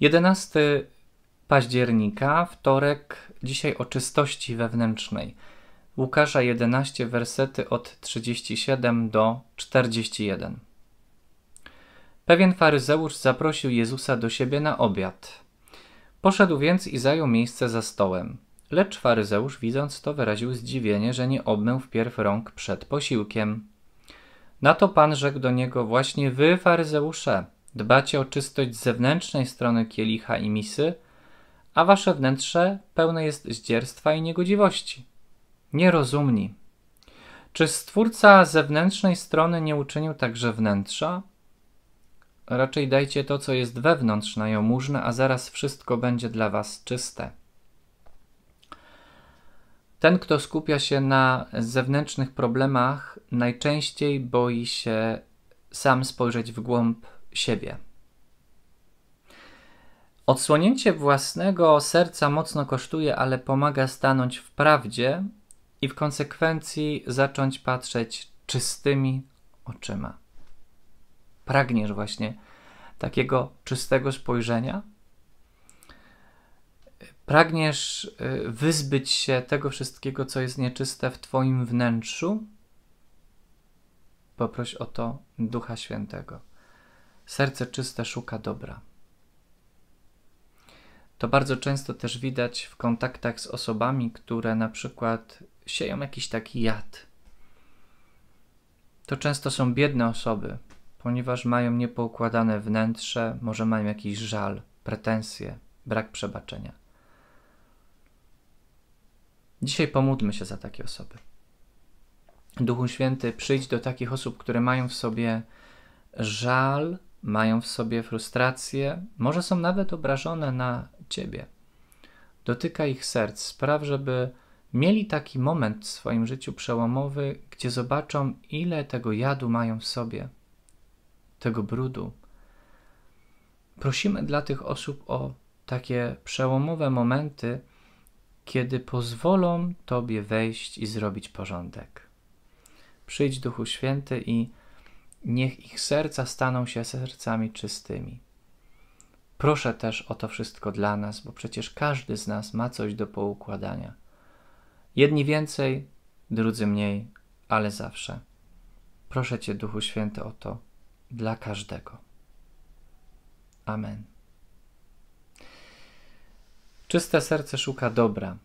11 października, wtorek, dzisiaj o czystości wewnętrznej. Łukasza 11, wersety od 37 do 41. Pewien faryzeusz zaprosił Jezusa do siebie na obiad. Poszedł więc i zajął miejsce za stołem. Lecz faryzeusz, widząc to, wyraził zdziwienie, że nie obmył wpierw rąk przed posiłkiem. Na to Pan rzekł do niego: Właśnie wy, faryzeusze, Dbacie o czystość zewnętrznej strony kielicha i misy, a wasze wnętrze pełne jest zdzierstwa i niegodziwości. Nierozumni. Czy stwórca zewnętrznej strony nie uczynił także wnętrza? Raczej dajcie to, co jest wewnątrz na jałmużnę, a zaraz wszystko będzie dla was czyste. Ten, kto skupia się na zewnętrznych problemach, najczęściej boi się sam spojrzeć w głąb siebie. Odsłonięcie własnego serca mocno kosztuje, ale pomaga stanąć w prawdzie i w konsekwencji zacząć patrzeć czystymi oczyma. Pragniesz właśnie takiego czystego spojrzenia? Pragniesz y, wyzbyć się tego wszystkiego, co jest nieczyste w Twoim wnętrzu? Poproś o to Ducha Świętego. Serce czyste szuka dobra. To bardzo często też widać w kontaktach z osobami, które na przykład sieją jakiś taki jad. To często są biedne osoby, ponieważ mają niepoukładane wnętrze, może mają jakiś żal, pretensje, brak przebaczenia. Dzisiaj pomódmy się za takie osoby. Duchu Święty, przyjdź do takich osób, które mają w sobie żal, mają w sobie frustrację, może są nawet obrażone na ciebie. Dotyka ich serc, spraw, żeby mieli taki moment w swoim życiu przełomowy, gdzie zobaczą, ile tego jadu mają w sobie, tego brudu. Prosimy dla tych osób o takie przełomowe momenty, kiedy pozwolą Tobie wejść i zrobić porządek. Przyjdź Duchu Święty i niech ich serca staną się sercami czystymi. Proszę też o to wszystko dla nas, bo przecież każdy z nas ma coś do poukładania. Jedni więcej, drudzy mniej, ale zawsze. Proszę Cię, Duchu Święty, o to dla każdego. Amen. Czyste serce szuka dobra.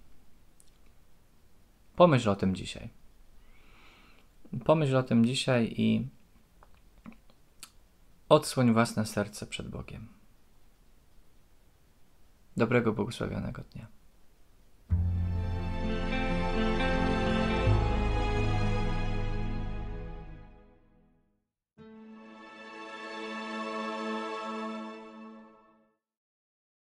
Pomyśl o tym dzisiaj. Pomyśl o tym dzisiaj i Odsłoń własne serce przed Bogiem. Dobrego błogosławionego dnia.